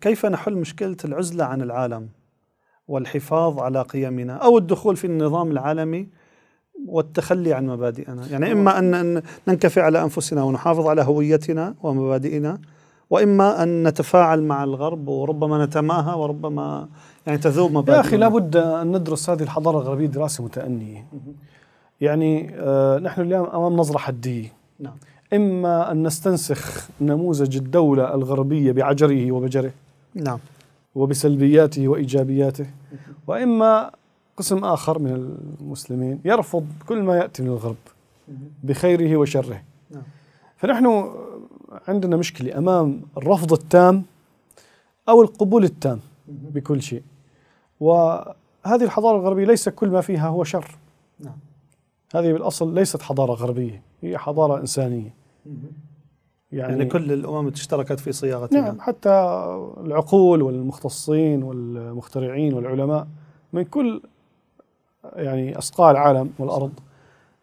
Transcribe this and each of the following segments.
كيف نحل مشكلة العزلة عن العالم والحفاظ على قيمنا أو الدخول في النظام العالمي والتخلي عن مبادئنا يعني إما أن ننكفي على أنفسنا ونحافظ على هويتنا ومبادئنا وإما أن نتفاعل مع الغرب وربما نتماهى وربما يعني تذوب مبادئنا يا أخي لابد أن ندرس هذه الحضارة الغربية دراسة متأنية يعني آه نحن اليوم أمام نظرة حدية نعم إما أن نستنسخ نموذج الدولة الغربية بعجره وبجره نعم وبسلبياته وإيجابياته وإما قسم آخر من المسلمين يرفض كل ما يأتي من الغرب بخيره وشره نعم. فنحن عندنا مشكلة أمام الرفض التام أو القبول التام بكل شيء وهذه الحضارة الغربية ليس كل ما فيها هو شر نعم. هذه بالأصل ليست حضارة غربية هي حضارة إنسانية يعني, يعني كل الامم اشتركت في صياغتها نعم حتى العقول والمختصين والمخترعين والعلماء من كل يعني اصقاع العالم والارض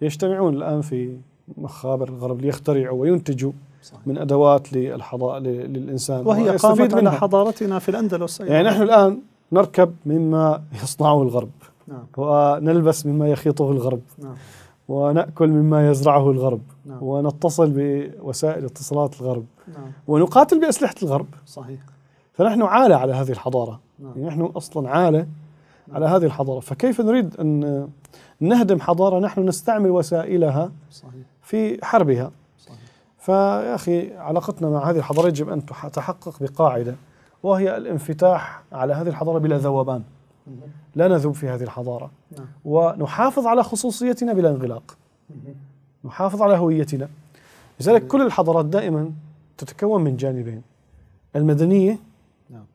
يجتمعون الان في مخابر الغرب ليخترعوا وينتجوا صحيح. من ادوات للحضاء للانسان وهي قامت على حضارتنا في الاندلس أيضا. يعني نحن الان نركب مما يصنعه الغرب نعم. ونلبس مما يخيطه الغرب نعم. وناكل مما يزرعه الغرب نعم. ونتصل بوسائل اتصالات الغرب نعم. ونقاتل بأسلحة الغرب صحيح فنحن عالة على هذه الحضارة نعم. يعني نحن أصلا عالة نعم. على هذه الحضارة فكيف نريد أن نهدم حضارة نحن نستعمل وسائلها صحيح. في حربها صحيح. فيا أخي علاقتنا مع هذه الحضارة يجب أن تحقق بقاعدة وهي الانفتاح على هذه الحضارة بلا ذوبان لا نذوب في هذه الحضارة نعم. ونحافظ على خصوصيتنا بلا انغلاق نحافظ على هويتنا لذلك كل الحضارات دائما تتكون من جانبين المدنية نعم.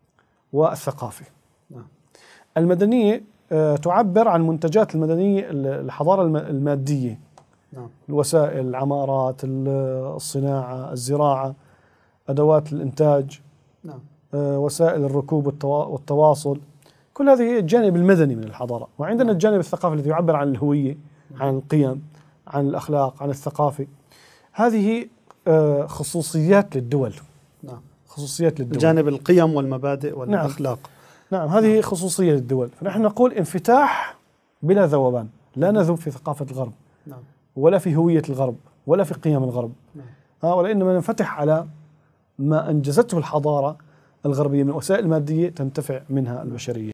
والثقافة نعم. المدنية آه، تعبر عن منتجات المدنية الحضارة المادية نعم. الوسائل العمارات الصناعة الزراعة أدوات الإنتاج آه، وسائل الركوب والتواصل كل هذه الجانب المدني من الحضارة وعندنا الجانب الثقافي الذي يعبر عن الهوية عن القيم عن الأخلاق عن الثقافة هذه آه، خصوصيات للدول نعم خصوصيات للدول جانب القيم والمبادئ نعم. والأخلاق نعم, نعم. هذه نعم. خصوصية للدول فنحن نقول انفتاح بلا ذوبان لا نعم. نذوب في ثقافة الغرب نعم. ولا في هوية الغرب ولا في قيم الغرب نعم. ولا وإنما ننفتح على ما أنجزته الحضارة الغربية من وسائل مادية تنتفع منها البشرية